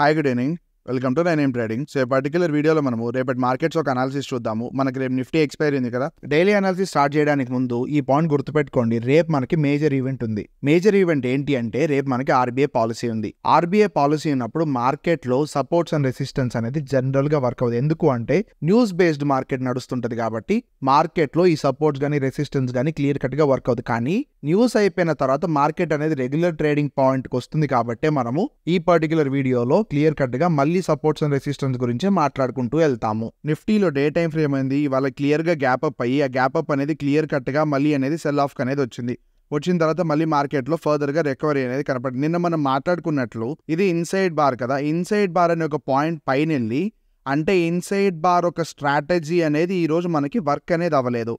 hi good evening welcome to nine trading so particular వీడియోలో మనము రేపటి మార్కెట్స్ ఒక అనాలిసిస్ చూద్దాము మనకి రేపు నిఫ్టీ ఎక్స్పైర్ అయింది కదా డైలీ అనాలిసిస్ స్టార్ట్ చేయడానికి ముందు ఈ పాయింట్ గుర్తుపెట్టుకోండి రేపు మనకి మేజర్ ఈవెంట్ ఉంది మేజర్ ఈవెంట్ ఏంటి అంటే రేపు మనకి ఆర్బీఐ పాలసీ ఉంది ఆర్బీఐ పాలసీ ఉన్నప్పుడు మార్కెట్ లో సపోర్ట్స్ అండ్ రెసిస్టెన్స్ అనేది జనరల్ గా వర్క్ అవుతుంది ఎందుకు అంటే న్యూస్ బేస్డ్ మార్కెట్ నడుస్తుంటది కాబట్టి మార్కెట్ లో ఈ సపోర్ట్స్ కానీ రెసిస్టెన్స్ కానీ క్లియర్ కట్ గా వర్క్ అవుతుంది కానీ న్యూస్ అయిపోయిన తర్వాత మార్కెట్ అనేది రెగ్యులర్ ట్రేడింగ్ పాయింట్కి వస్తుంది కాబట్టి మనము ఈ పర్టికులర్ వీడియోలో క్లియర్ కట్గా మళ్ళీ సపోర్ట్స్ అండ్ రెసిస్టెన్స్ గురించి మాట్లాడుకుంటూ వెళ్తాము నిఫ్టీలో డే టైం ఫ్రేమ్ అయింది ఇవాళ క్లియర్గా గ్యాప్ అప్ అయ్యి ఆ గ్యాప్ అప్ అనేది క్లియర్ కట్గా మళ్ళీ అనేది సెల్ ఆఫ్ అనేది వచ్చింది వచ్చిన తర్వాత మళ్ళీ మార్కెట్లో ఫర్దర్గా రికవరీ అనేది కనపడి నిన్న మనం మాట్లాడుకున్నట్లు ఇది ఇన్సైడ్ బార్ కదా ఇన్సైడ్ బార్ అనే ఒక పాయింట్ పైన వెళ్ళి అంటే ఇన్సైడ్ బార్ ఒక స్ట్రాటజీ అనేది ఈరోజు మనకి వర్క్ అనేది అవ్వలేదు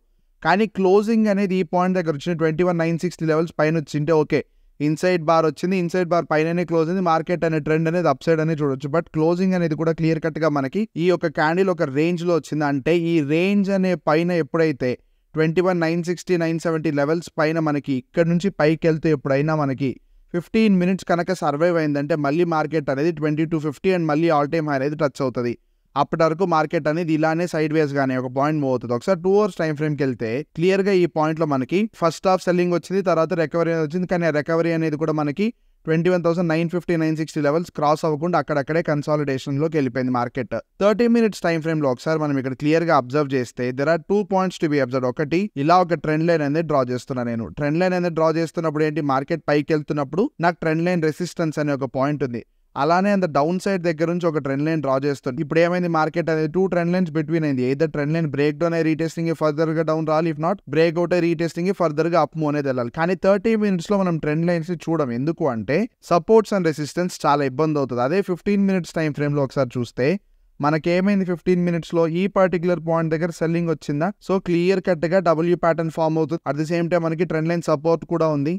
కానీ క్లోజింగ్ అనేది ఈ పాయింట్ దగ్గర వచ్చింది twenty one nine sixty levels పైన వచ్చింటే ఓకే ఇన్సైడ్ బార్ వచ్చింది ఇన్సైడ్ బార్ పైననే క్లోజ్ అయింది మార్కెట్ అనే ట్రెండ్ అనేది అప్ సైడ్ అనేది చూడొచ్చు బట్ క్లోజింగ్ అనేది కూడా క్లియర్ కట్గా మనకి ఈ యొక్క క్యాండిల్ ఒక రేంజ్లో వచ్చింది అంటే ఈ రేంజ్ అనే పైన ఎప్పుడైతే twenty one nine sixty nine seventy levels పైన మనకి ఇక్కడ నుంచి పైకి వెళ్తే ఎప్పుడైనా మనకి ఫిఫ్టీన్ మినిట్స్ కనుక సర్వైవ్ అయిందంటే మళ్ళీ మార్కెట్ అనేది ట్వంటీ టు ఫిఫ్టీ అండ్ మళ్ళీ ఆల్ టైమ్ హై అనేది టచ్ అవుతుంది అప్పటి వరకు మార్కెట్ అనేది ఇలానే సైడ్ వేస్ గానే ఒక పాయింట్ మూవ్ అవుతుంది ఒకసారి టూ అవర్స్ టైం ఫ్రేమ్కి వెళ్తే క్లియర్ గా ఈ పాయింట్ లో మనకి ఫస్ట్ హాఫ్ సెల్లింగ్ వచ్చింది తర్వాత రికవరీ వచ్చింది కానీ ఆ రికవరీ అనేది కూడా మనకి twenty one thousand nine fifty nine sixty levels cross అవ్వకుండా అక్కడక్కడే కన్సాలిడేషన్లోకి వెళ్ళిపోయింది మార్కెట్ థర్టీ మినిట్స్ టైం ఫ్రేమ్లో ఒకసారి మనం ఇక్కడ క్లియర్గా అబ్జర్వ్ చేస్తే there are two points to be observe ఒకటి ఇలా ఒక ట్రెండ్ లైన్ అనేది డ్రా చేస్తున్నా నేను ట్రెండ్ లైన్ అనేది డ్రా చేస్తున్నప్పుడు ఏంటి మార్కెట్ పైకి వెళ్తున్నప్పుడు నాకు ట్రెండ్ లైన్ రెసిస్టెన్స్ అనే ఒక పాయింట్ ఉంది అలానే అంత డౌన్ సైడ్ దగ్గర నుంచి ఒక ట్రెండ్ లైన్ డ్రా చేస్తుంది ఇప్పుడు ఏమైంది మార్కెట్ అనేది టూ ట్రెండ్ లైన్స్ బిట్వీన్ అయింది ఏదో ట్రెండ్ లైన్ బ్రేక్ డౌన్ అయ్యి రీటెస్టింగ్ ఫర్దర్ గా డౌన్ రాలి ఇఫ్ నాట్ బ్రేక్ అవుట్ అయ్యి రీటెస్టింగ్ ఫర్దర్ గా అప్ అనేది వెళ్ళాలి కానీ థర్టీ మినిట్స్ లో మనం ట్రెండ్ లైన్స్ ని చూడం ఎందుకు అంటే సపోర్ట్స్ అండ్ రెసిస్టెన్స్ చాలా ఇబ్బంది అవుతుంది అదే ఫిఫ్టీన్ మినిట్స్ టైం ఫ్రేమ్ లో ఒకసారి చూస్తే మనకేమైంది ఫిఫ్టీన్ మినిట్స్లో ఈ పర్టికులర్ పాయింట్ దగ్గర సెల్లింగ్ వచ్చిందా సో క్లియర్ కట్గా డబ్ల్యూ ప్యాటర్న్ ఫామ్ అవుతుంది అట్ ద సేమ్ టైం మనకి ట్రెండ్ లైన్ సపోర్ట్ కూడా ఉంది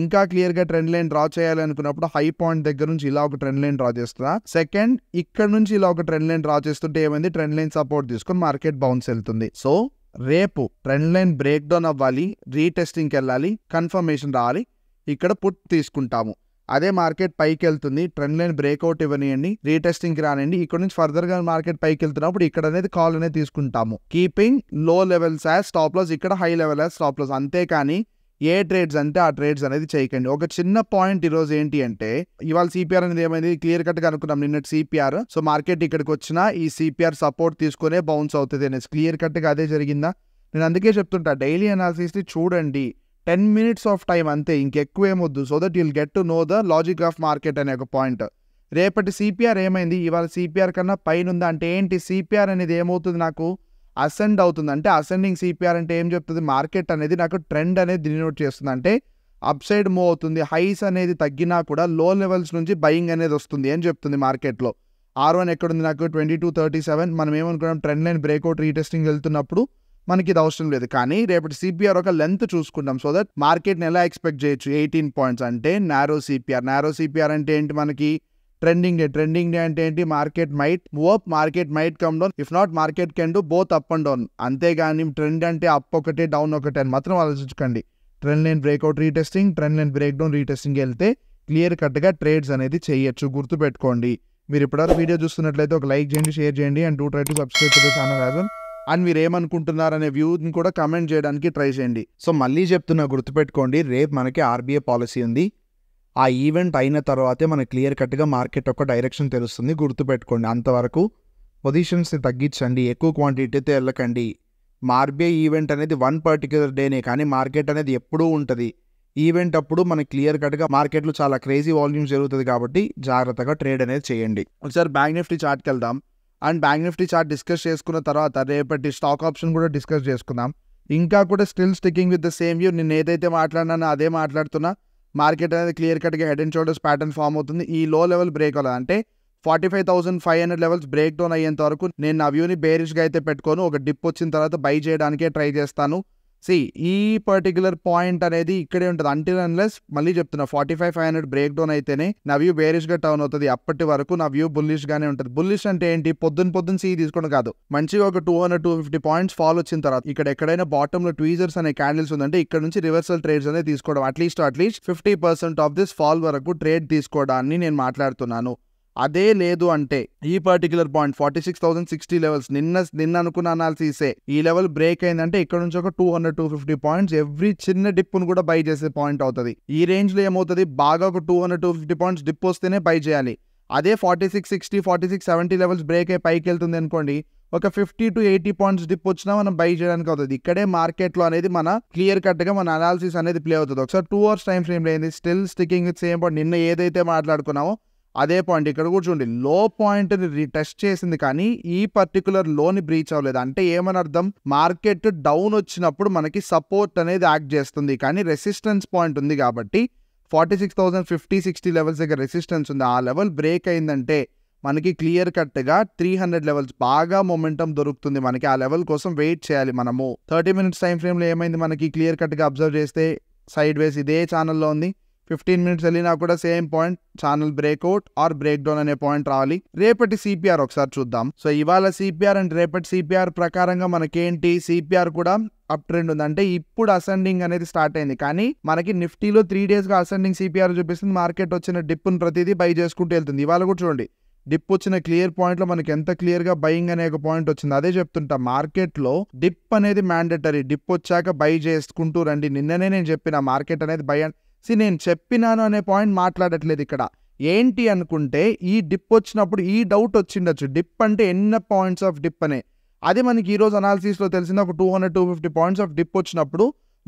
ఇంకా క్లియర్గా ట్రెండ్ లైన్ డ్రా చేయాలనుకున్నప్పుడు హై పాయింట్ దగ్గర నుంచి ఇలా ఒక ట్రెండ్ లైన్ డ్రా చేస్తున్నా సెకండ్ ఇక్కడ నుంచి ఇలా ఒక ట్రెండ్ లైన్ డ్రా చేస్తుంటే ఏమైంది ట్రెండ్ లైన్ సపోర్ట్ తీసుకొని మార్కెట్ బౌన్స్ వెళ్తుంది సో రేపు ట్రెండ్ లైన్ బ్రేక్ డౌన్ అవ్వాలి రీటెస్టింగ్కి వెళ్ళాలి కన్ఫర్మేషన్ రావాలి ఇక్కడ పుట్ తీసుకుంటాము అదే మార్కెట్ పైకి వెళ్తుంది ట్రెండ్ లైన్ బ్రేక్అవుట్ ఇవ్వనియండి రీటెస్టింగ్కి రానియండి ఇక్కడ నుంచి ఫర్దర్గా మార్కెట్ పైకి వెళ్తున్నప్పుడు ఇక్కడ అనేది కాల్ అనేది తీసుకుంటాము keeping low levels as stop loss ఇక్కడ high level as stop loss అంతేకాని ఏ ట్రేడ్స్ అంటే ఆ ట్రేడ్స్ అనేది చేయకండి ఒక చిన్న పాయింట్ ఈరోజు ఏంటి అంటే ఇవాళ సిపిఆర్ అనేది ఏమైంది క్లియర్ కట్ గా అనుకున్నాం నిన్నటి సిపిఆర్ సో మార్కెట్ ఇక్కడికి వచ్చినా ఈ సిపిఆర్ సపోర్ట్ తీసుకునే బౌన్స్ అవుతుంది అనేసి క్లియర్ కట్ గా అదే జరిగిందా నేను అందుకే చెప్తుంటా డైలీ ని చూడండి టెన్ మినిట్స్ ఆఫ్ టైం అంతే ఇంకెక్కువ ఏమొద్దు so that you'll get to know the logic of market అనే ఒక పాయింట్ రేపటి సిపిఆర్ ఏమైంది ఇవాళ సిపిఆర్ కన్నా పైన ఉందా అంటే ఏంటి సిపిఆర్ అనేది ఏమవుతుంది నాకు అసెండ్ అవుతుంది అంటే అసెండింగ్ సిపిఆర్ అంటే ఏం చెప్తుంది మార్కెట్ అనేది నాకు ట్రెండ్ అనేది డినోట్ చేస్తుంది అంటే అప్ సైడ్ మూవ్ అవుతుంది హైస్ అనేది తగ్గినా కూడా లో లెవెల్స్ నుంచి బయింగ్ అనేది వస్తుంది ఏం చెప్తుంది మార్కెట్లో ఆర్ వన్ ఎక్కడుంది నాకు ట్వంటీ టూ థర్టీ సెవెన్ మనం ఏమనుకున్నాం ట్రెండ్ లైన్ బ్రేక్అవుట్ రీటెస్టింగ్ వెళ్తున్నప్పుడు మనకి ఇది అవసరం లేదు కానీ రేపటి సిపిఆర్ ఒక లెంత్ చూసుకుంటాం సో దట్ మార్కెట్ని ఎలా ఎక్స్పెక్ట్ చేయొచ్చు ఎయిటీన్ పాయింట్స్ అంటే నారో సిపిఆర్ నారో సిపిఆర్ అంటే ఏంటి మనకి ట్రెండింగ్ డే ట్రెండింగ్ డే అంటే ఏంటి market might move up market might come down if not market can do both up and down అంతేగాని ట్రెండ్ అంటే అప్ ఒకటే డౌన్ ఒకటే అని మాత్రం ఆలోచించుకోండి trend line breakout retesting trend line break down retesting వెళ్తే క్లియర్ కట్గా ట్రేడ్స్ అనేది చేయొచ్చు గుర్తుపెట్టుకోండి మీరు ఇప్పటివరకు వీడియో చూస్తున్నట్లయితే ఒక లైక్ చేయండి షేర్ చేయండి and do try to subscribe to channel and మీరు అనే వ్యూని కూడా కమెంట్ చేయడానికి ట్రై చేయండి సో మళ్ళీ చెప్తున్నా గుర్తుపెట్టుకోండి రేపు మనకి ఆర్బీఐ పాలసీ ఉంది ఆ ఈవెంట్ అయిన తర్వాతే మనకు క్లియర్ కట్గా మార్కెట్ ఒక డైరెక్షన్ తెలుస్తుంది గుర్తుపెట్టుకోండి అంతవరకు పొజిషన్స్ని తగ్గించండి ఎక్కువ క్వాంటిటీతో వెళ్ళకండి మార్బే ఈవెంట్ అనేది వన్ పర్టిక్యులర్ డేనే కానీ మార్కెట్ అనేది ఎప్పుడూ ఉంటుంది ఈవెంట్ అప్పుడు మనకి క్లియర్ కట్గా మార్కెట్లో చాలా క్రేజీ వాల్యూమ్ జరుగుతుంది కాబట్టి జాగ్రత్తగా ట్రేడ్ అనేది చేయండి ఒకసారి బ్యాంక్ నిఫ్టీ చార్ట్కి వెళ్దాం and bank Nifty chart discuss చేసుకున్న తర్వాత రేపటి స్టాక్ ఆప్షన్ కూడా డిస్కస్ చేసుకుందాం ఇంకా కూడా still sticking with the same view నేను ఏదైతే మాట్లాడినానో అదే మాట్లాడుతున్నా మార్కెట్ అనేది క్లియర్ కట్గా head and shoulders pattern form అవుతుంది ఈ లో లెవెల్ బ్రేక్ అలా అంటే forty five thousand five hundred levels break down అయ్యేంత వరకు నేను నా వ్యూని బేరిష్గా అయితే పెట్టుకోను ఒక డిప్ వచ్చిన తర్వాత బై చేయడానికే ట్రై చేస్తాను సి ఈ పర్టికులర్ పాయింట్ అనేది ఇక్కడే ఉంటుంది అంటిల్ అన్లెస్ మళ్ళీ చెప్తున్నా forty five five hundred break down అయితేనే నా వ్యూ గా టౌన్ అవుతుంది అప్పటి వరకు నా వ్యూ బుల్లిష్ గానే ఉంటుంది బుల్లిష్ అంటే ఏంటి పొద్దున్న పొద్దున్న సీ తీసుకోవడం కాదు మంచిగా ఒక two hundred two fifty points fall వచ్చిన తర్వాత ఇక్కడ ఎక్కడైనా బాటమ్ లో ట్వీజర్స్ అనే క్యాండిల్స్ ఉందంటే ఇక్కడ నుంచి రివర్సల్ ట్రేడ్స్ అనేది తీసుకోవడం at least at least fifty percent of this fall వరకు ట్రేడ్ తీసుకోవడాన్ని నేను మాట్లాడుతున్నాను అదే లేదు అంటే ఈ particular point forty six thousand sixty levels నిన్న నిన్న అనుకున్న అనాలిసిస్ ఈ లెవెల్ బ్రేక్ అయిందంటే ఇక్కడ నుంచి ఒక two hundred two fifty points every చిన్న డిప్ను కూడా బై చేసే పాయింట్ అవుతుంది ఈ రేంజ్లో ఏమవుతుంది బాగా ఒక two hundred two fifty points dip వస్తేనే బై చేయాలి అదే forty six sixty forty six seventy levels break అయ్యి పైకి వెళ్తుంది అనుకోండి ఒక fifty to eighty points dip వచ్చినా మనం బై చేయడానికి అవుతుంది ఇక్కడే మార్కెట్లో అనేది మన క్లియర్ కట్ గా మన అనాలిసిస్ అనేది ప్లే అవుతుంది ఒకసారి టూ అవర్స్ టైం ఫ్రేమ్ లేదు స్టిల్ స్టికింగ్ విత్ సేమ్ నిన్న ఏదైతే మాట్లాడుకున్నామో అదే పాయింట్ ఇక్కడ కూడా చూడండి లో పాయింట్ని రీటెస్ట్ చేసింది కానీ ఈ పర్టికులర్ లోని బ్రీచ్ అవ్వలేదు అంటే ఏమని అర్థం మార్కెట్ డౌన్ వచ్చినప్పుడు మనకి సపోర్ట్ అనేది యాక్ట్ చేస్తుంది కానీ రెసిస్టెన్స్ పాయింట్ ఉంది కాబట్టి forty six thousand fifty sixty levels దగ్గర రెసిస్టెన్స్ ఉంది ఆ లెవెల్ బ్రేక్ అయిందంటే మనకి క్లియర్ కట్గా త్రీ హండ్రెడ్ లెవెల్స్ బాగా మొమెంటం దొరుకుతుంది మనకి ఆ లెవెల్ కోసం వెయిట్ చేయాలి మనము థర్టీ మినిట్స్ టైం ఫ్రేమ్లో ఏమైంది మనకి క్లియర్ కట్గా అబ్జర్వ్ చేస్తే సైడ్ వేస్ ఇదే ఛానల్లో ఉంది ఫిఫ్టీన్ మినిట్స్ వెళ్ళినా కూడా same point channel breakout or break down అనే పాయింట్ రావాలి రేపటి సిపిఆర్ ఒకసారి చూద్దాం సో ఇవాళ సిపిఆర్ అండ్ రేపటి సిపిఆర్ ప్రకారంగా మనకేంటి సిపిఆర్ కూడా అప్ ట్రెండ్ ఉంది అంటే ఇప్పుడు అసెండింగ్ అనేది స్టార్ట్ అయింది కానీ మనకి నిఫ్టీలో త్రీ డేస్గా అసెండింగ్ సిపిఆర్ చూపిస్తుంది మార్కెట్ వచ్చిన డిప్ ప్రతిదీ బై చేసుకుంటూ వెళ్తుంది ఇవాళ కూడా చూడండి డిప్ వచ్చిన క్లియర్ పాయింట్లో మనకి ఎంత క్లియర్గా బయింగ్ అనే ఒక పాయింట్ వచ్చింది అదే చెప్తుంటా మార్కెట్లో డిప్ అనేది మ్యాండేటరీ డిప్ వచ్చాక బై చేసుకుంటూ రండి నిన్ననే నేను చెప్పిన మార్కెట్ అనేది బై అండ్ సి నేను చెప్పినాను అనే పాయింట్ మాట్లాడట్లేదు ఇక్కడ ఏంటి అనుకుంటే ఈ డిప్ వచ్చినప్పుడు ఈ డౌట్ వచ్చిండొచ్చు డిప్ అంటే ఎన్న పాయింట్స్ ఆఫ్ డిప్ అనే అది మనకి ఈరోజు అనాలిసిస్లో తెలిసిన ఒక two hundred two fifty points of dip వచ్చినప్పుడు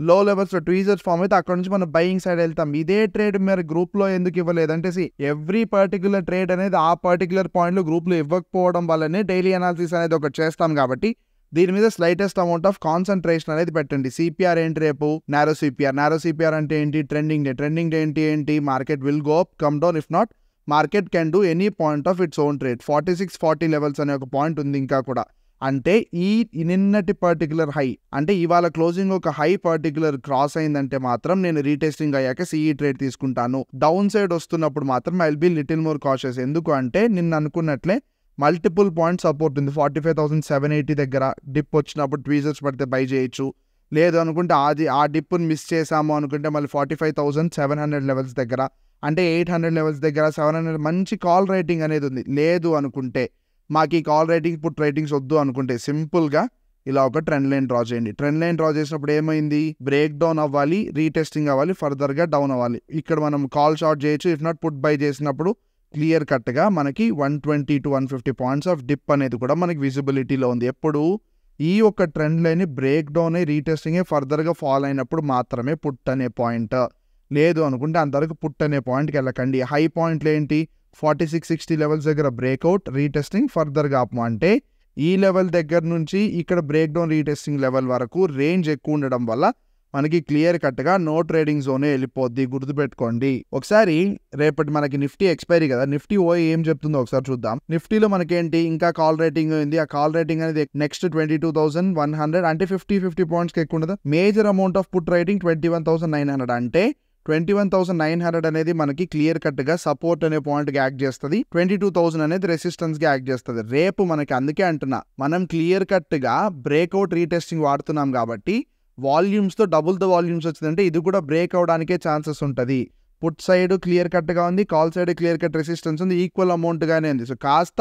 లో లెవెల్స్లో ట్వీజర్స్ ఫామ్ అయితే అక్కడ నుంచి మనం బయింగ్ సైడ్ వెళ్తాం ఇదే ట్రేడ్ మీరు గ్రూప్లో ఎందుకు ఇవ్వలేదంటే సి ఎవ్రీ పర్టికులర్ ట్రేడ్ అనేది ఆ పర్టికులర్ పాయింట్లో గ్రూప్లో ఇవ్వకపోవడం వల్లనే డైలీ అనాలిసిస్ అనేది ఒకటి చేస్తాం కాబట్టి దీని మీద స్లైటెస్ట్ అమౌంట్ ఆఫ్ కాన్సన్ట్రేషన్ అనేది పెట్టండి సిపిఆర్ ఏంటి రేపు నారో సిపిఆర్ నారో సిపిఆర్ అంటే ఏంటి ట్రెండింగ్ డే ట్రెండింగ్ డే ఏంటి ఏంటి market will go up come down if not market can do any point of its own trade forty six forty levels అనే ఒక పాయింట్ ఉంది ఇంకా కూడా అంటే ఈ నిన్నటి పర్టికులర్ హై అంటే ఇవాళ క్లోజింగ్ ఒక హై పర్టికులర్ క్రాస్ అయిందంటే మాత్రం నేను రీటెస్టింగ్ అయ్యాక సిఈ ట్రేడ్ e తీసుకుంటాను డౌన్ సైడ్ వస్తున్నప్పుడు మాత్రం I will be little more cautious ఎందుకు అంటే నిన్న అనుకున్నట్లే మల్టిపుల్ పాయింట్ సపోర్ట్ ఉంది forty five thousand seven eighty దగ్గర డిప్ వచ్చినప్పుడు ట్వీజర్స్ పడితే బై చేయొచ్చు లేదు అనుకుంటే అది ఆ డిప్పును మిస్ చేసాము అనుకుంటే మళ్ళీ forty five thousand seven hundred levels దగ్గర అంటే ఎయిట్ హండ్రెడ్ లెవెల్స్ దగ్గర సెవెన్ హండ్రెడ్ మంచి కాల్ రేటింగ్ అనేది ఉంది లేదు అనుకుంటే మాకు ఈ కాల్ రేటింగ్ పుట్ రేటింగ్స్ వద్దు అనుకుంటే సింపుల్గా ఇలా ఒక ట్రెండ్ లైన్ డ్రా చేయండి ట్రెండ్ లైన్ డ్రా చేసినప్పుడు ఏమైంది బ్రేక్ డౌన్ అవ్వాలి రీటెస్టింగ్ అవ్వాలి ఫర్దర్గా డౌన్ అవ్వాలి ఇక్కడ మనం కాల్ షార్ట్ చేయొచ్చు ఇఫ్ నాట్ పుట్ బై చేసినప్పుడు క్లియర్ కట్గా మనకి one twenty to one fifty points of dip అనేది కూడా మనకి విజిబిలిటీలో ఉంది ఎప్పుడు ఈ ఒక్క trend line break down retesting ఫర్దర్గా ఫాలో అయినప్పుడు మాత్రమే పుట్ అనే పాయింట్ లేదు అనుకుంటే అంతవరకు పుట్ అనే పాయింట్కి వెళ్ళకండి హై పాయింట్లు ఏంటి ఫార్టీ సిక్స్ సిక్స్టీ లెవెల్స్ దగ్గర బ్రేక్అవుట్ రీటెస్టింగ్ ఫర్దర్గా ఆపమా అంటే ఈ లెవెల్ దగ్గర నుంచి ఇక్కడ బ్రేక్ డౌన్ రీటెస్టింగ్ లెవెల్ వరకు రేంజ్ ఎక్కువ ఉండడం వల్ల మనకి క్లియర్ కట్గా నో ట్రేడింగ్ జోనే వెళ్ళిపోద్ది గుర్తుపెట్టుకోండి ఒకసారి రేపటి మనకి నిఫ్టీ ఎక్స్పైరీ కదా నిఫ్టీ ఓ ఏం చెప్తుందో ఒకసారి చూద్దాం నిఫ్టీలో మనకేంటి ఇంకా కాల్ రేటింగ్ ఉంది ఆ కాల్ రేటింగ్ అనేది next twenty two thousand one hundred అంటే ఫిఫ్టీ ఫిఫ్టీ పాయింట్స్కి ఎక్కువ ఉండదు major amount of put rating twenty one thousand nine hundred అంటే twenty one thousand nine hundred అనేది మనకి క్లియర్ కట్ గా సపోర్ట్ అనే పాయింట్కి యాక్ట్ చేస్తుంది ట్వంటీ టూ థౌసండ్ అనేది గా యాక్ట్ చేస్తుంది రేపు మనకి అందుకే అంటున్నా మనం క్లియర్ కట్ గా బ్రేక్అవుట్ రీటెస్టింగ్ వాడుతున్నాం కాబట్టి వాల్యూమ్స్తో డబుల్ ద వాల్యూమ్స్ వచ్చిందంటే ఇది కూడా బ్రేక్ అవడానికే ఛాన్సెస్ ఉంటుంది పుట్ సైడ్ క్లియర్ కట్గా ఉంది call side clear cut resistance ఉంది ఈక్వల్ అమౌంట్గానే ఉంది సో కాస్త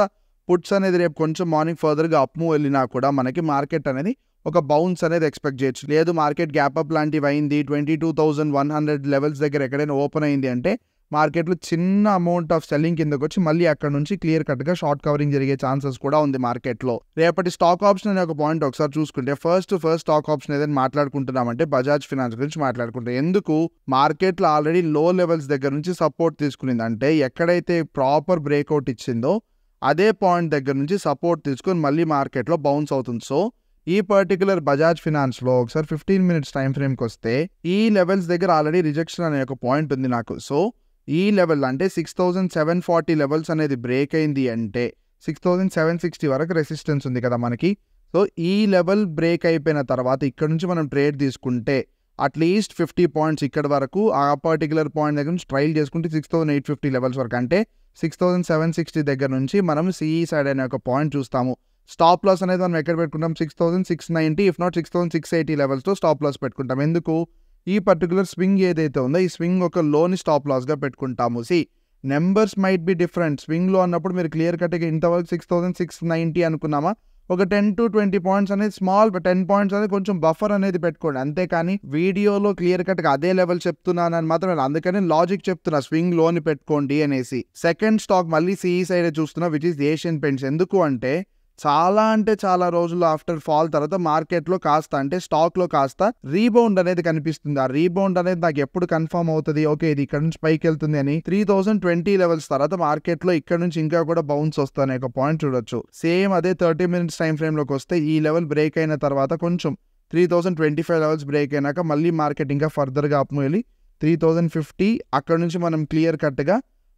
పుట్స్ అనేది రేపు కొంచెం మార్నింగ్ ఫర్దర్గా అప్ మూవ్ వెళ్ళినా కూడా మనకి మార్కెట్ అనేది ఒక బౌన్స్ అనేది ఎక్స్పెక్ట్ చేయొచ్చు లేదు మార్కెట్ గ్యాప్ అప్ లాంటివి అయింది twenty two thousand one hundred levels దగ్గర ఎక్కడైనా ఓపెన్ అయింది అంటే మార్కెట్లో చిన్న అమౌంట్ ఆఫ్ సెల్లింగ్ కిందకు వచ్చి మళ్ళీ అక్కడ నుంచి క్లియర్ కట్గా షార్ట్ కవరింగ్ జరిగే ఛాన్సెస్ కూడా ఉంది మార్కెట్లో రేపటి స్టాక్ ఆప్షన్ అనే ఒక పాయింట్ ఒకసారి చూసుకుంటే ఫస్ట్ ఫస్ట్ స్టాక్ ఆప్షన్ ఏదైనా మాట్లాడుకుంటున్నామంటే బజాజ్ ఫినాన్స్ గురించి మాట్లాడుకుంటాం ఎందుకు మార్కెట్లో ఆల్రెడీ లో లెవెల్స్ దగ్గర నుంచి సపోర్ట్ తీసుకునింది అంటే ఎక్కడైతే ప్రాపర్ బ్రేక్అవుట్ ఇచ్చిందో అదే పాయింట్ దగ్గర నుంచి సపోర్ట్ తీసుకుని మళ్ళీ మార్కెట్లో బౌన్స్ అవుతుంది సో ఈ పర్టికులర్ బజాజ్ ఫినాన్స్లో ఒకసారి ఫిఫ్టీన్ మినిట్స్ టైం ఫ్రేమ్కి వస్తే ఈ లెవెల్స్ దగ్గర ఆల్రెడీ రిజెక్షన్ అనే ఒక పాయింట్ ఉంది నాకు సో ఈ లెవెల్ అంటే six thousand seven forty levels అనేది బ్రేక్ అయింది అంటే సిక్స్ థౌజండ్ సెవెన్ సిక్స్టీ వరకు రెసిస్టెన్స్ ఉంది కదా మనకి సో ఈ లెవెల్ బ్రేక్ అయిపోయిన తర్వాత ఇక్కడ నుంచి మనం ట్రేడ్ తీసుకుంటే అట్లీస్ట్ ఫిఫ్టీ పాయింట్స్ ఇక్కడ వరకు ఆ పర్టికులర్ పాయింట్ దగ్గర నుంచి ట్రైల్ చేసుకుంటే six thousand eight fifty levels వరకు అంటే సిక్స్ థౌసండ్ సెవెన్ సిక్స్టీ దగ్గర నుంచి మనం సిఈ సైడ్ అనే ఒక పాయింట్ చూస్తాము స్టాప్ లాస్ అనేది మనం ఎక్కడ పెట్టుకుంటాం six thousand six ninety if not six thousand six eighty లెవెల్స్తో స్టాప్ లాస్ పెట్టుకుంటాం ఎందుకు ఈ పర్టికులర్ స్వింగ్ ఏదైతే ఉందో ఈ స్వింగ్ ఒక లోని స్టాప్ లాస్గా పెట్టుకుంటాము see numbers might be different స్వింగ్లో అన్నప్పుడు మీరు క్లియర్ కట్గా ఇంతవరకు సిక్స్ థౌసండ్ సిక్స్ నైంటీ అనుకున్నామా ఒక టెన్ టు ట్వంటీ పాయింట్స్ అనేది స్మాల్ టెన్ పాయింట్స్ అనేది కొంచెం బఫర్ అనేది పెట్టుకోండి అంతేకాని వీడియోలో క్లియర్ కట్గా అదే లెవెల్ చెప్తున్నాను అని మాత్రం అందుకని లాజిక్ చెప్తున్నా స్వింగ్ లోని పెట్టుకోండి అనేసి సెకండ్ స్టాక్ మళ్ళీ సిఈ సైడ్ e చూస్తున్నా విచ్ ఇస్ ఏషియన్ పెయింట్స్ ఎందుకు అంటే చాలా అంటే చాలా రోజులు ఆఫ్టర్ ఫాల్ తర్వాత మార్కెట్లో కాస్త అంటే స్టాక్లో కాస్త రీబౌండ్ అనేది కనిపిస్తుంది ఆ రీబౌండ్ అనేది నాకు ఎప్పుడు కన్ఫర్మ్ అవుతుంది ఓకే ఇది ఇక్కడ నుంచి పైకి వెళ్తుంది అని త్రీ థౌసండ్ ట్వంటీ లెవెల్స్ తర్వాత మార్కెట్లో ఇక్కడ నుంచి ఇంకా కూడా బౌన్స్ వస్తాయని ఒక పాయింట్ చూడొచ్చు సేమ్ అదే థర్టీ మినిట్స్ టైం ఫ్రేమ్లోకి వస్తే ఈ లెవెల్ బ్రేక్ అయిన తర్వాత కొంచెం three thousand twenty five levels break అయినాక మళ్ళీ మార్కెట్ ఇంకా ఫర్దర్గా అప్ వెళ్ళి త్రీ థౌసండ్ ఫిఫ్టీ అక్కడ నుంచి మనం క్లియర్ కట్గా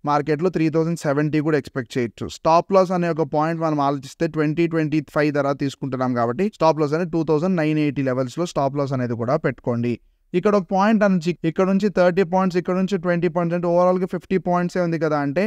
మార్కెట్లో త్రీ థౌజండ్ సెవెంటీ కూడా ఎక్స్పెక్ట్ చేయొచ్చు స్టాప్ లాస్ అనే ఒక పాయింట్ మనం ఆలోచిస్తే ట్వంటీ ట్వంటీ ఫైవ్ ధర తీసుకుంటున్నాం కాబట్టి స్టాప్ లాస్ అనేది టూ థౌసండ్ నైన్ ఎయిటీ లెవెల్స్లో స్టాప్ లాస్ అనేది కూడా పెట్టుకోండి ఇక్కడ ఒక పాయింట్ అని ఇక్కడ నుంచి థర్టీ పాయింట్స్ ఇక్కడ నుంచి ట్వంటీ పాయింట్స్ అంటే ఓవరాల్గా ఫిఫ్టీ పాయింట్సే ఉంది కదా అంటే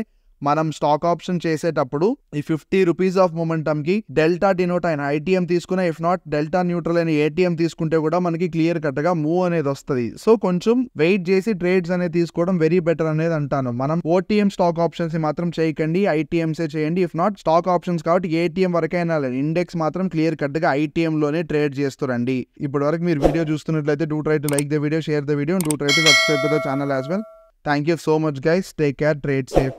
మనం స్టాక్ ఆప్షన్ చేసేటప్పుడు ఈ ఫిఫ్టీ రూపీస్ ఆఫ్ మొమెంటమ్ కి డెల్టా డినోట్ అయిన ఐటీఎం తీసుకున్న ఇఫ్ నాట్ డెల్టా న్యూట్రల్ అయిన ఏటీఎం తీసుకుంటే కూడా మనకి క్లియర్ కట్ గా మూవ్ అనేది వస్తుంది సో కొంచెం వెయిట్ చేసి ట్రేడ్స్ అనేది తీసుకోవడం వెరీ బెటర్ అనేది అంటాను మనం ఓటీఎం స్టాక్ ఆప్షన్స్ మాత్రం చేయకండి ఐటీఎంస్ చేయండి ఇఫ్ నాట్ స్టాక్ ఆప్షన్స్ కాబట్టి ఏటీఎం వరకైనా ఇండెక్స్ మాత్రం క్లియర్ కట్ గా ఐటీఎం లోనే ట్రేడ్ చేస్తురండి ఇప్పటి వరకు మీరు వీడియో చూస్తున్నట్లయితే do try to like the video share the video do try to subscribe the channel as well thank you so much guys take care trade safe